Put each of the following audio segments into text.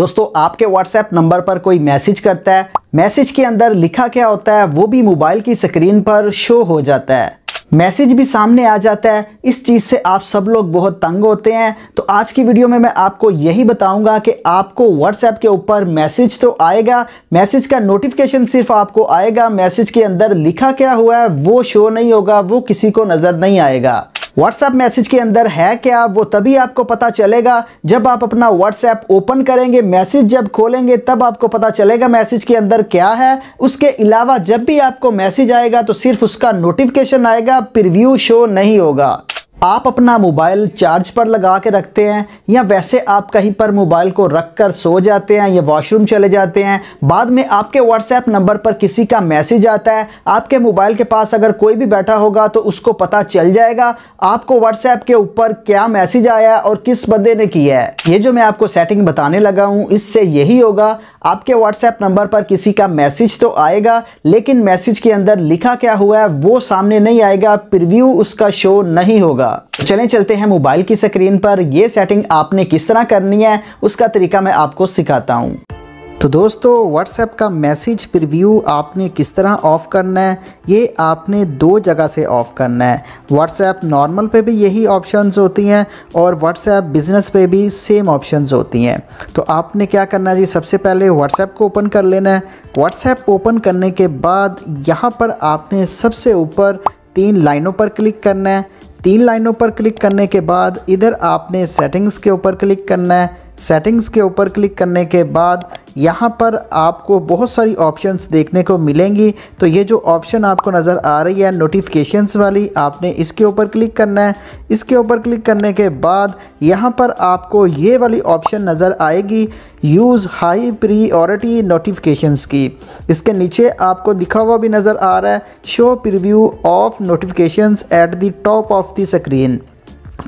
दोस्तों आपके WhatsApp number पर कोई मैसेज करता है मैसेज के अंदर लिखा क्या होता है वो भी मोबाइल की स्क्रीन पर शो हो जाता है मैसेज भी सामने आ जाता है इस चीज़ से आप सब लोग बहुत तंग होते हैं तो आज की वीडियो में मैं आपको यही बताऊंगा कि आपको व्हाट्सएप के ऊपर मैसेज तो आएगा मैसेज का नोटिफिकेशन सिर्फ आपको आएगा मैसेज के अंदर लिखा क्या हुआ है वो शो नहीं होगा वो किसी को नज़र नहीं आएगा व्हाट्सएप मैसेज के अंदर है क्या वो तभी आपको पता चलेगा जब आप अपना व्हाट्सएप ओपन करेंगे मैसेज जब खोलेंगे तब आपको पता चलेगा मैसेज के अंदर क्या है उसके अलावा जब भी आपको मैसेज आएगा तो सिर्फ उसका नोटिफिकेशन आएगा प्रिव्यू शो नहीं होगा आप अपना मोबाइल चार्ज पर लगा के रखते हैं या वैसे आप कहीं पर मोबाइल को रख कर सो जाते हैं या वॉशरूम चले जाते हैं बाद में आपके व्हाट्सएप नंबर पर किसी का मैसेज आता है आपके मोबाइल के पास अगर कोई भी बैठा होगा तो उसको पता चल जाएगा आपको व्हाट्सएप के ऊपर क्या मैसेज आया और किस बंदे ने किया है ये जो मैं आपको सेटिंग बताने लगा हूँ इससे यही होगा आपके व्हाट्सएप नंबर पर किसी का मैसेज तो आएगा लेकिन मैसेज के अंदर लिखा क्या हुआ है वो सामने नहीं आएगा प्रिव्यू उसका शो नहीं होगा तो चलें चलते हैं मोबाइल की स्क्रीन पर यह सेटिंग आपने किस तरह करनी है उसका तरीका मैं आपको सिखाता हूँ तो दोस्तों व्हाट्सएप का मैसेज प्रीव्यू आपने किस तरह ऑफ़ करना है ये आपने दो जगह से ऑफ़ करना है व्हाट्सएप नॉर्मल पे भी यही ऑप्शंस होती हैं और व्हाट्सएप बिज़नेस पे भी सेम ऑप्शंस होती हैं तो आपने क्या करना है जी सबसे पहले व्हाट्सएप को ओपन कर लेना है व्हाट्सएप ओपन करने के बाद यहाँ पर आपने सबसे ऊपर तीन लाइनों पर क्लिक करना है तीन लाइनों पर क्लिक करने के बाद इधर आपने सेटिंग्स के ऊपर क्लिक करना है सेटिंग्स के ऊपर क्लिक करने के बाद यहाँ पर आपको बहुत सारी ऑप्शंस देखने को मिलेंगी तो ये जो ऑप्शन आपको नज़र आ रही है नोटिफिकेशंस वाली आपने इसके ऊपर क्लिक करना है इसके ऊपर क्लिक करने के बाद यहाँ पर आपको ये वाली ऑप्शन नज़र आएगी यूज़ हाई प्रीऑरिटी नोटिफिकेशंस की इसके नीचे आपको दिखा हुआ भी नज़र आ रहा है show preview of notification at the top of the screen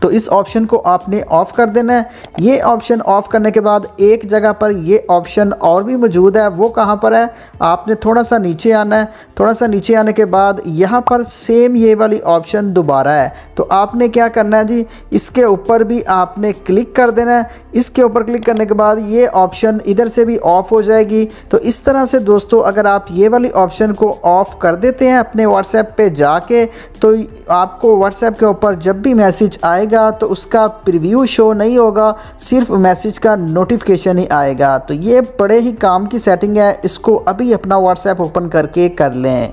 तो इस ऑप्शन को आपने ऑफ़ कर देना है ये ऑप्शन ऑफ़ करने के बाद एक जगह पर ये ऑप्शन और भी मौजूद है वो कहाँ पर है आपने थोड़ा सा नीचे आना है थोड़ा सा नीचे आने के बाद यहाँ पर सेम ये वाली ऑप्शन दोबारा है तो आपने क्या करना है जी इसके ऊपर भी आपने क्लिक कर देना है इसके ऊपर क्लिक करने के बाद ये ऑप्शन इधर से भी ऑफ़ हो जाएगी तो इस तरह से दोस्तों अगर आप ये वाली ऑप्शन को ऑफ़ कर देते हैं अपने व्हाट्सएप पर जाके तो आपको व्हाट्सएप के ऊपर जब भी मैसेज आए आएगा तो उसका प्रीव्यू शो नहीं होगा सिर्फ मैसेज का नोटिफिकेशन ही आएगा तो ये बड़े ही काम की सेटिंग है इसको अभी अपना व्हाट्सएप ओपन करके कर लें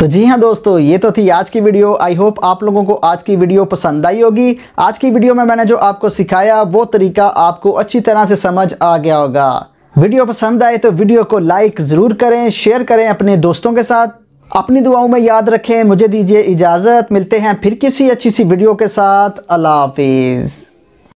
तो जी हाँ दोस्तों ये तो थी आज की वीडियो आई होप आप लोगों को आज की वीडियो पसंद आई होगी आज की वीडियो में मैंने जो आपको सिखाया वो तरीका आपको अच्छी तरह से समझ आ गया होगा वीडियो पसंद आए तो वीडियो को लाइक ज़रूर करें शेयर करें अपने दोस्तों के साथ अपनी दुआओं में याद रखें मुझे दीजिए इजाज़त मिलते हैं फिर किसी अच्छी सी वीडियो के साथ अल्लाह हाफिज़